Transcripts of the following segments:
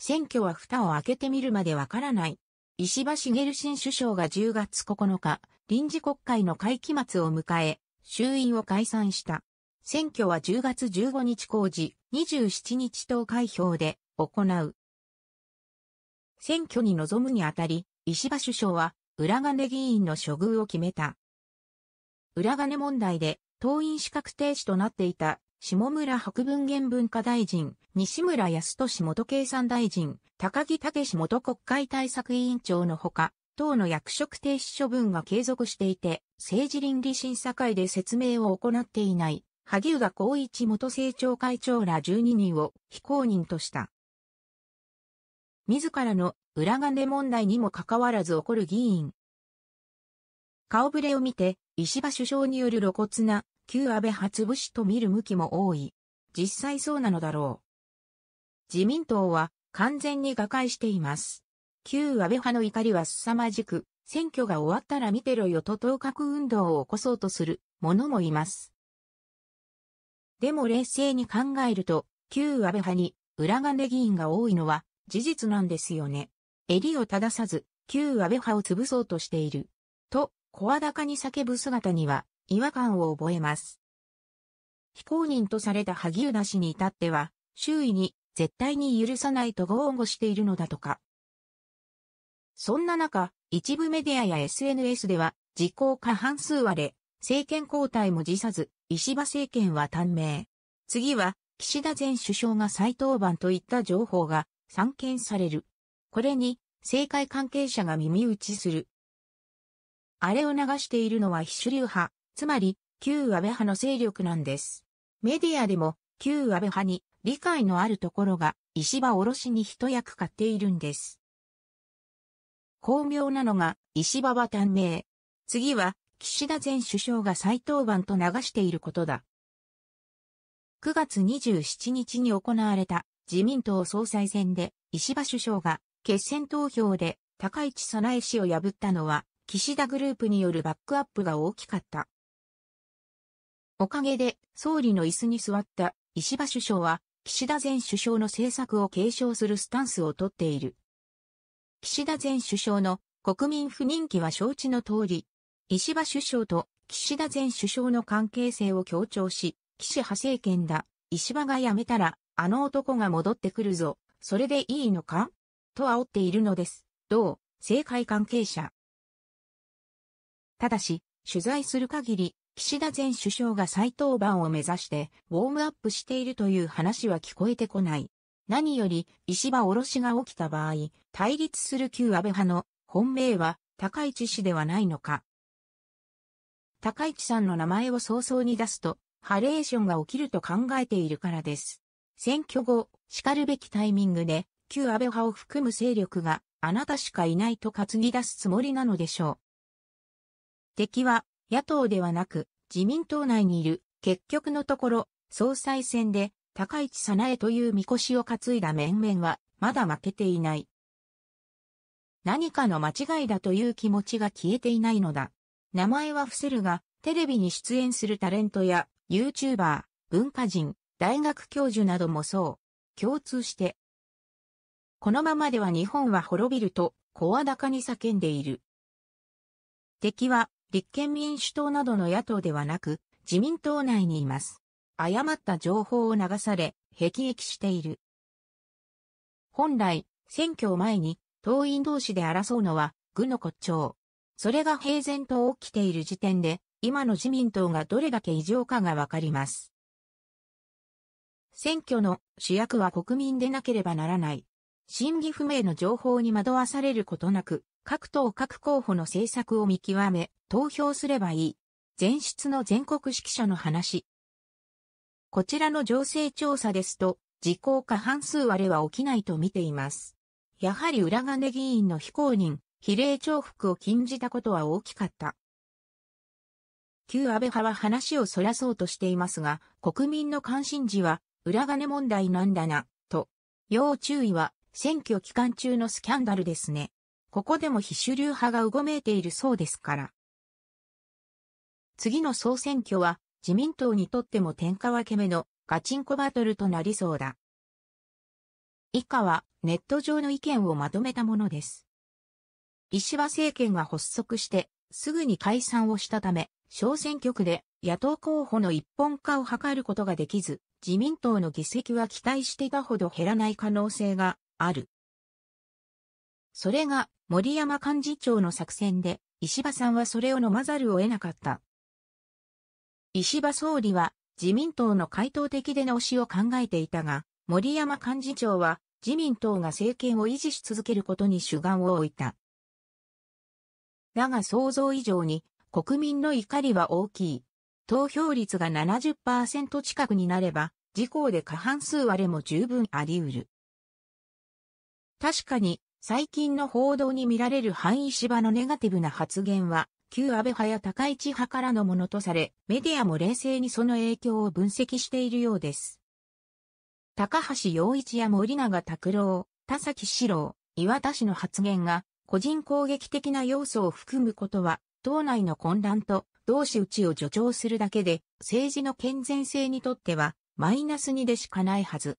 選挙は蓋を開けてみるまでわからない。石破茂新首相が10月9日、臨時国会の会期末を迎え、衆院を解散した。選挙は10月15日公示、27日投開票で行う。選挙に臨むにあたり、石破首相は、裏金議員の処遇を決めた。裏金問題で、党員資格停止となっていた下村博文言文化大臣、西村康俊元経産大臣、高木武元国会対策委員長のほか、党の役職停止処分が継続していて、政治倫理審査会で説明を行っていない、萩生田光一元政調会長ら12人を非公認とした。自らの裏金問題にもかかわらず起こる議員。顔ぶれを見て、石破首相による露骨な旧安倍初節と見る向きも多い。実際そうなのだろう。自民党は完全に瓦解しています。旧安倍派の怒りは凄まじく、選挙が終わったら見てろよと当角運動を起こそうとする者もいます。でも冷静に考えると、旧安倍派に裏金議員が多いのは事実なんですよね。襟を正さず、旧安倍派を潰そうとしている。と、声高に叫ぶ姿には、違和感を覚えます。非公認とされた萩生田氏に至っては、周囲に絶対に許さないと豪語しているのだとか。そんな中、一部メディアや SNS では、実行過半数割れ、政権交代も辞さず、石破政権は短命。次は、岸田前首相が再登板といった情報が散見される。これに、政界関係者が耳打ちする。あれを流しているのは非主流派、つまり、旧安倍派の勢力なんです。メディアでも、旧安倍派に理解のあるところが、石破卸に一役買っているんです。巧妙なのが、石破は短命。次は、岸田前首相が再登板と流していることだ。9月27日に行われた自民党総裁選で石破首相が決選投票で高市早苗氏を破ったのは岸田グループによるバックアップが大きかった。おかげで、総理の椅子に座った石破首相は、岸田前首相の政策を継承するスタンスをとっている。岸田前首相の国民不人気は承知の通り、石破首相と岸田前首相の関係性を強調し、岸派政権だ、石破が辞めたら、あの男が戻ってくるぞ、それでいいのかと煽っているのです。どう政界関係者。ただし、取材する限り、岸田前首相が再登板を目指してウォームアップしているという話は聞こえてこない。何より石破卸しが起きた場合、対立する旧安倍派の本命は高市氏ではないのか。高市さんの名前を早々に出すと、ハレーションが起きると考えているからです。選挙後、叱るべきタイミングで、旧安倍派を含む勢力があなたしかいないと担ぎ出すつもりなのでしょう。敵は野党ではなく、自民党内にいる、結局のところ、総裁選で、高市早苗というみこしを担いだ面々は、まだ負けていない。何かの間違いだという気持ちが消えていないのだ。名前は伏せるが、テレビに出演するタレントや、YouTuber、文化人、大学教授などもそう。共通して。このままでは日本は滅びると、声高に叫んでいる。敵は、立憲民主党などの野党ではなく、自民党内にいます。誤った情報を流され、辟易している。本来、選挙を前に、党員同士で争うのは、愚の骨頂。それが平然と起きている時点で、今の自民党がどれだけ異常かがわかります。選挙の主役は国民でなければならない。真偽不明の情報に惑わされることなく、各党各候補の政策を見極め、投票すればいい。前出の全国指揮者の話。こちらの情勢調査ですと、時効過半数割れは起きないと見ています。やはり裏金議員の非公認、比例重複を禁じたことは大きかった。旧安倍派は話をそらそうとしていますが、国民の関心事は裏金問題なんだな、と。要注意は選挙期間中のスキャンダルですね。ここでも非主流派がうごめいているそうですから。次の総選挙は自民党にとっても天下分け目のガチンコバトルとなりそうだ。以下はネット上の意見をまとめたものです。石破政権が発足してすぐに解散をしたため、小選挙区で野党候補の一本化を図ることができず、自民党の議席は期待していたほど減らない可能性がある。それが森山幹事長の作戦で、石破さんはそれを飲まざるを得なかった。石破総理は、自民党の回答的出直しを考えていたが、森山幹事長は、自民党が政権を維持し続けることに主眼を置いた。だが想像以上に、国民の怒りは大きい。投票率が70%近くになれば、自公で過半数割れも十分あり得る。確かに、最近の報道に見られる範囲芝のネガティブな発言は、旧安倍派や高市派からのものとされ、メディアも冷静にその影響を分析しているようです。高橋洋一や森永拓郎、田崎史郎、岩田氏の発言が、個人攻撃的な要素を含むことは、党内の混乱と同志打ちを助長するだけで、政治の健全性にとっては、マイナスにでしかないはず。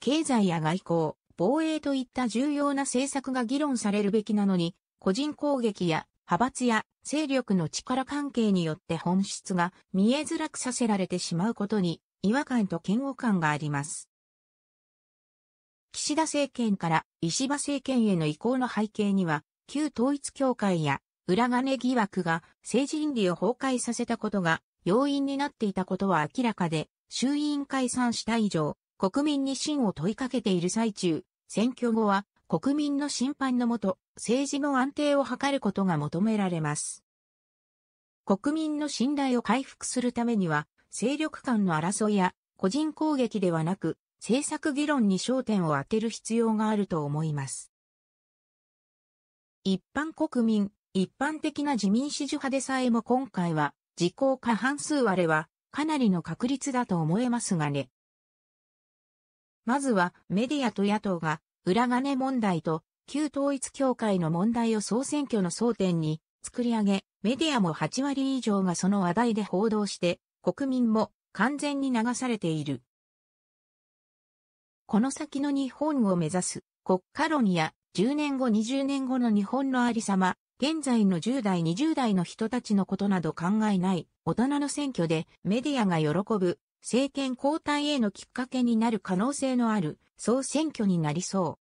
経済や外交、防衛といった重要な政策が議論されるべきなのに、個人攻撃や派閥や勢力の力関係によって本質が見えづらくさせられてしまうことに違和感と嫌悪感があります。岸田政権から石破政権への移行の背景には、旧統一協会や裏金疑惑が政治倫理を崩壊させたことが要因になっていたことは明らかで、衆院解散した以上、国民に信を問いかけている最中、選挙後は国民の審判のもと政治の安定を図ることが求められます。国民の信頼を回復するためには、勢力間の争いや個人攻撃ではなく、政策議論に焦点を当てる必要があると思います。一般国民、一般的な自民支持派でさえも今回は、自公過半数割れは、かなりの確率だと思えますがね。まずはメディアと野党が裏金問題と旧統一協会の問題を総選挙の争点に作り上げ、メディアも8割以上がその話題で報道して、国民も完全に流されている。この先の日本を目指す国家論や10年後20年後の日本のありさま、現在の10代20代の人たちのことなど考えない大人の選挙でメディアが喜ぶ政権交代へのきっかけになる可能性のある総選挙になりそ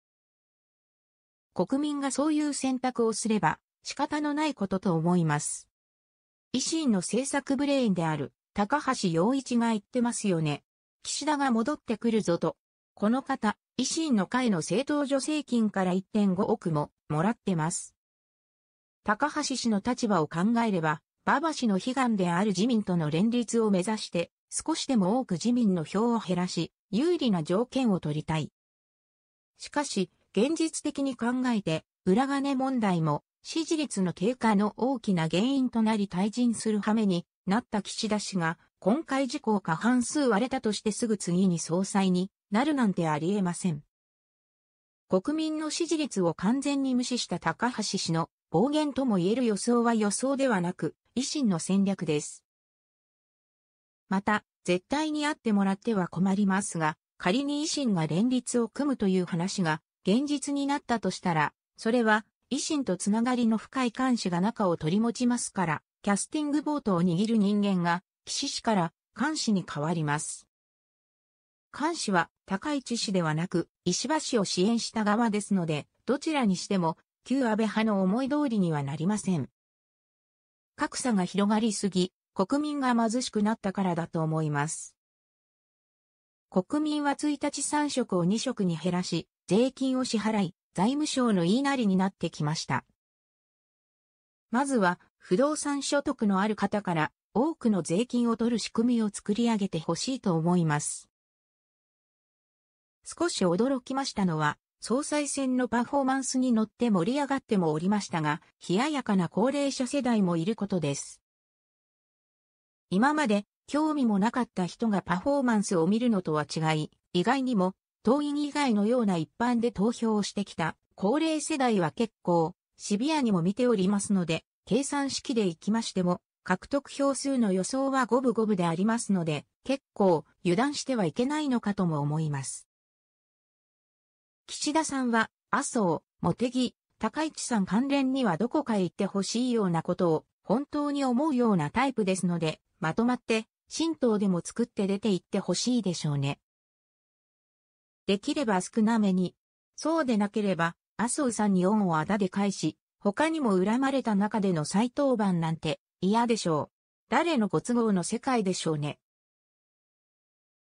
う。国民がそういう選択をすれば仕方のないことと思います。維新の政策ブレーンである高橋洋一が言ってますよね。岸田が戻ってくるぞと。この方、維新の会の政党助成金から1.5億ももらってます。高橋氏の立場を考えれば、馬場氏の悲願である自民との連立を目指して、少しでも多く自民の票を減らし、有利な条件を取りたい。しかし、現実的に考えて、裏金問題も、支持率の低下の大きな原因となり退陣する羽目になった岸田氏が、今回事項過半数割れたとしてすぐ次に総裁になるなんてありえません。国民の支持率を完全に無視した高橋氏の暴言とも言える予想は予想ではなく、維新の戦略です。また、絶対に会ってもらっては困りますが、仮に維新が連立を組むという話が現実になったとしたら、それは維新とつながりの深い監視が中を取り持ちますから、キャスティングボートを握る人間が、岸氏から監視に変わります。監視は高市氏ではなく、石破氏を支援した側ですので、どちらにしても、旧安倍派の思い通りにはなりません。格差が広がりすぎ、国民が貧しくなったからだと思います。国民は1日3食を2食に減らし、税金を支払い、財務省の言いなりになってきました。まずは、不動産所得のある方から、多くの税金を取る仕組みを作り上げてほしいと思います。少し驚きましたのは、総裁選のパフォーマンスに乗って盛り上がってもおりましたが、冷ややかな高齢者世代もいることです。今まで興味もなかった人がパフォーマンスを見るのとは違い、意外にも党員以外のような一般で投票をしてきた高齢世代は結構シビアにも見ておりますので、計算式でいきましても、獲得票数の予想は五分五分でありますので、結構油断してはいけないのかとも思います。岸田さんは、麻生、茂木、高市さん関連にはどこかへ行ってほしいようなことを本当に思うようなタイプですので、まとまって、神道でも作って出て行ってほしいでしょうね。できれば少なめに。そうでなければ、麻生さんに恩をあだで返し、他にも恨まれた中での再登板なんて嫌でしょう。誰のご都合の世界でしょうね。